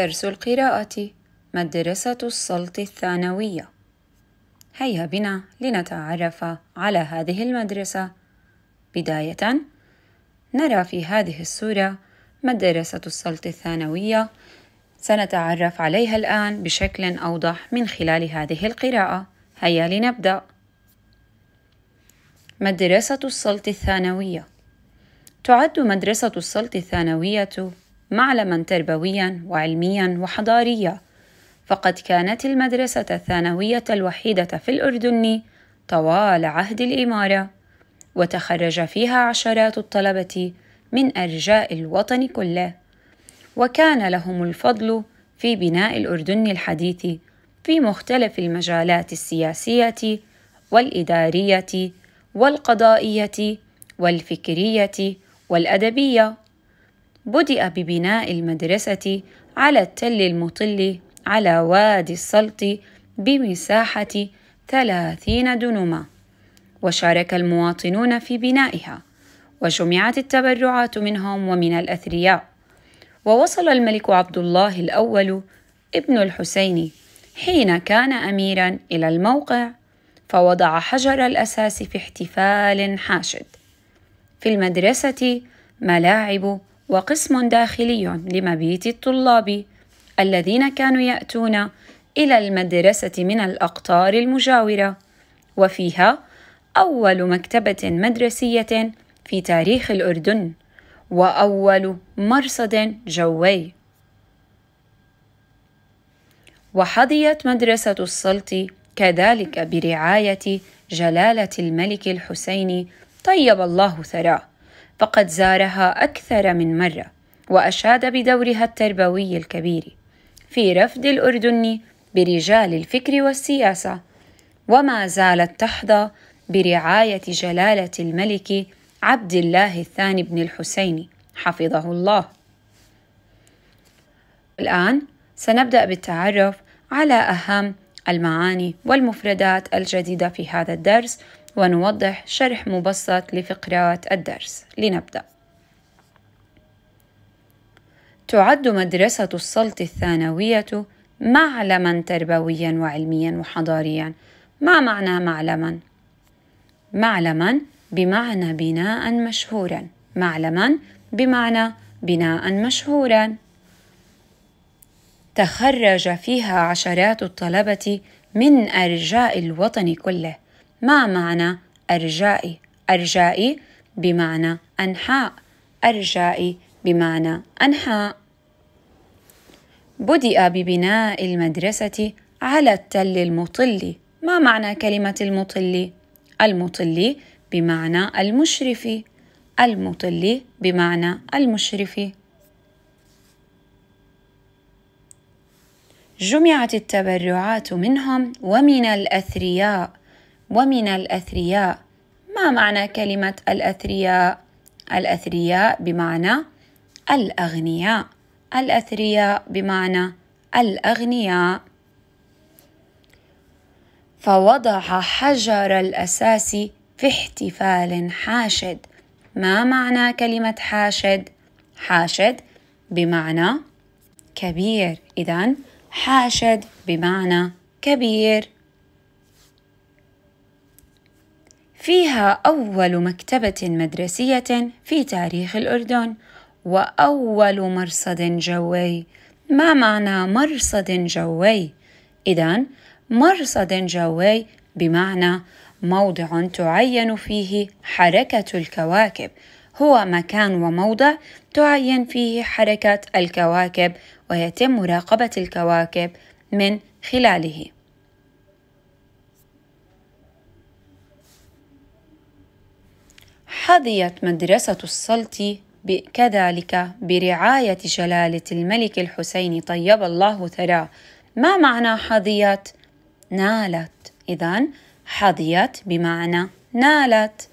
درس القراءة مدرسة السلط الثانوية هيا بنا لنتعرف على هذه المدرسة بداية نرى في هذه الصورة مدرسة السلط الثانوية سنتعرف عليها الآن بشكل أوضح من خلال هذه القراءة هيا لنبدأ مدرسة السلط الثانوية تعد مدرسة السلط الثانوية معلما تربويا وعلميا وحضاريا فقد كانت المدرسة الثانوية الوحيدة في الأردن طوال عهد الإمارة وتخرج فيها عشرات الطلبة من أرجاء الوطن كله وكان لهم الفضل في بناء الأردن الحديث في مختلف المجالات السياسية والإدارية والقضائية والفكرية والأدبية بدأ ببناء المدرسة على التل المطل على وادي السلط بمساحة 30 دنما وشارك المواطنون في بنائها وجمعت التبرعات منهم ومن الأثرياء ووصل الملك عبد الله الأول ابن الحسين حين كان أميرا إلى الموقع فوضع حجر الأساس في احتفال حاشد في المدرسة ملاعب وقسم داخلي لمبيت الطلاب الذين كانوا يأتون إلى المدرسة من الأقطار المجاورة وفيها أول مكتبة مدرسية في تاريخ الأردن وأول مرصد جوي وحظيت مدرسة السلط كذلك برعاية جلالة الملك الحسين طيب الله ثراه فقد زارها أكثر من مرة وأشاد بدورها التربوي الكبير في رفد الأردن برجال الفكر والسياسة وما زالت تحظى برعاية جلالة الملك عبد الله الثاني بن الحسين حفظه الله. الآن سنبدأ بالتعرف على أهم المعاني والمفردات الجديدة في هذا الدرس ونوضح شرح مبسط لفقرات الدرس لنبدأ تعد مدرسة السلط الثانوية معلما تربويا وعلميا وحضاريا ما معنى معلما؟ معلما بمعنى بناء مشهورا معلما بمعنى بناء مشهورا تخرج فيها عشرات الطلبة من أرجاء الوطن كله ما معنى أرجائي أرجائي بمعنى أنحاء أرجائي بمعنى أنحاء بدأ ببناء المدرسة على التل المطل ما معنى كلمة المطل؟ المطل بمعنى المشرف المطل بمعنى المشرف جمعت التبرعات منهم ومن الأثرياء ومن الأثرياء ما معنى كلمة الأثرياء؟ الأثرياء بمعنى الأغنياء الأثرياء بمعنى الأغنياء فوضع حجر الأساس في احتفال حاشد ما معنى كلمة حاشد؟ حاشد بمعنى كبير إذا حاشد بمعنى كبير فيها أول مكتبة مدرسية في تاريخ الأردن وأول مرصد جوي ما معنى مرصد جوي؟ إذا مرصد جوي بمعنى موضع تعين فيه حركة الكواكب هو مكان وموضع تعين فيه حركة الكواكب ويتم مراقبة الكواكب من خلاله قضيت مدرسة السلطي كذلك برعاية جلالة الملك الحسين طيب الله ثراه ما معنى حظيت؟ نالت إذا حظيت بمعنى نالت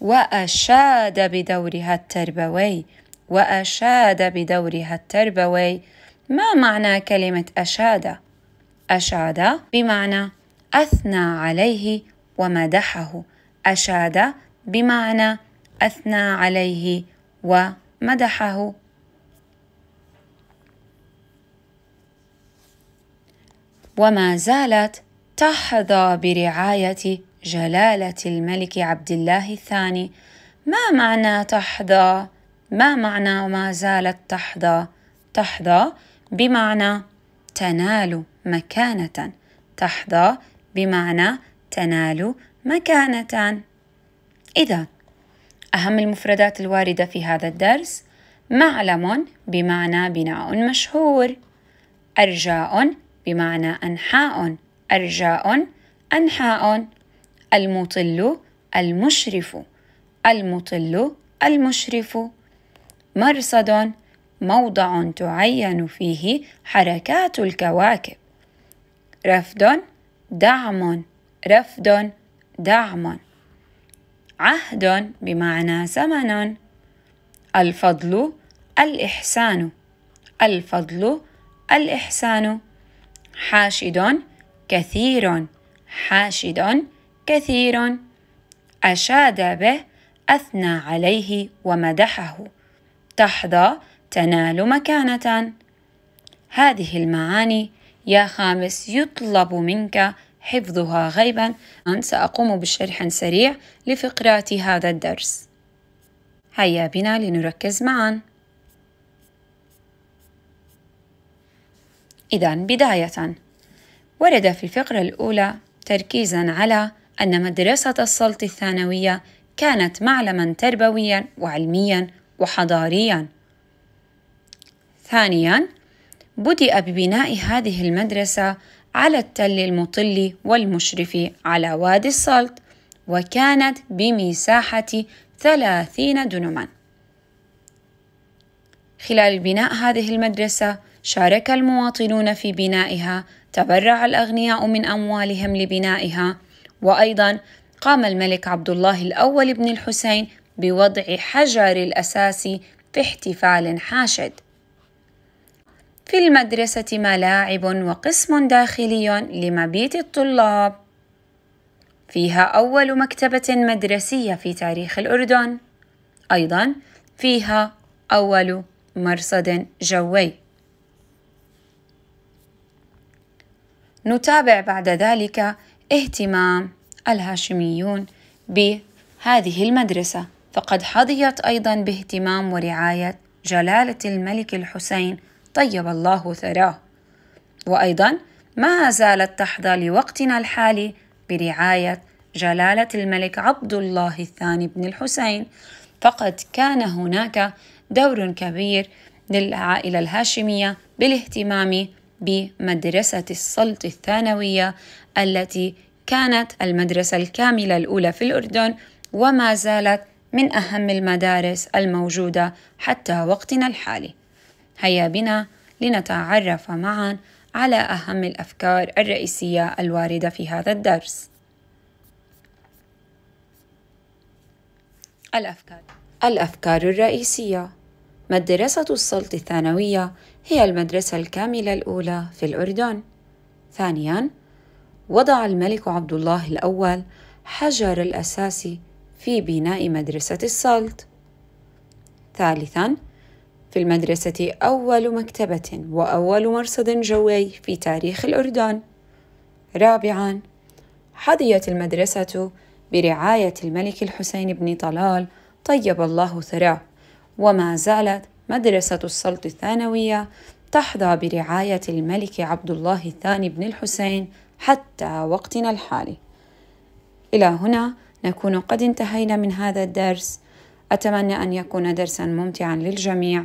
وأشاد بدورها التربوي وأشاد بدورها التربوي ما معنى كلمة أشاد؟ أشاد بمعنى أثنى عليه ومدحه أشاد بمعنى أثنى عليه ومدحه وما زالت تحظى برعاية جلالة الملك عبد الله الثاني ما معنى تحظى؟ ما معنى ما زالت تحظى؟ تحظى بمعنى تنال مكانة تحظى بمعنى تنال مكانة إذا أهم المفردات الواردة في هذا الدرس معلم بمعنى بناء مشهور أرجاء بمعنى أنحاء أرجاء أنحاء المطل المشرف المطل المشرف مرصد موضع تعين فيه حركات الكواكب رفد دعم رفد دعم عهد بمعنى زمن الفضل الإحسان الفضل الإحسان حاشد كثير حاشد كثير أشاد به أثنى عليه ومدحه تحظى تنال مكانة هذه المعاني يا خامس يطلب منك حفظها غيبا سأقوم بشرح سريع لفقرات هذا الدرس هيا بنا لنركز معا إذا بداية ورد في الفقرة الأولى تركيزا على أن مدرسة السلط الثانوية كانت معلما تربويا وعلميا وحضاريا ثانيا بدأ ببناء هذه المدرسة على التل المطل والمشرف على وادي السلط وكانت بمساحة ثلاثين دنما خلال بناء هذه المدرسة شارك المواطنون في بنائها تبرع الأغنياء من أموالهم لبنائها وأيضا قام الملك عبد الله الأول بن الحسين بوضع حجر الأساس في احتفال حاشد في المدرسة ملاعب وقسم داخلي لمبيت الطلاب فيها أول مكتبة مدرسية في تاريخ الأردن أيضا فيها أول مرصد جوي نتابع بعد ذلك اهتمام الهاشميون بهذه المدرسة فقد حظيت أيضا باهتمام ورعاية جلالة الملك الحسين طيب الله ثراه وايضا ما زالت تحظى لوقتنا الحالي برعايه جلاله الملك عبد الله الثاني بن الحسين فقد كان هناك دور كبير للعائله الهاشميه بالاهتمام بمدرسه السلط الثانويه التي كانت المدرسه الكامله الاولى في الاردن وما زالت من اهم المدارس الموجوده حتى وقتنا الحالي هيا بنا لنتعرف معا على أهم الأفكار الرئيسية الواردة في هذا الدرس. الأفكار الأفكار الرئيسية مدرسة السلط الثانوية هي المدرسة الكاملة الأولى في الأردن. ثانياً، وضع الملك عبد الله الأول حجر الأساس في بناء مدرسة السلط. ثالثاً، في المدرسة أول مكتبة وأول مرصد جوي في تاريخ الأردن. رابعاً، حظيت المدرسة برعاية الملك الحسين بن طلال طيب الله ثراه، وما زالت مدرسة السلط الثانوية تحظى برعاية الملك عبد الله الثاني بن الحسين حتى وقتنا الحالي. إلى هنا نكون قد انتهينا من هذا الدرس. أتمنى أن يكون درسا ممتعا للجميع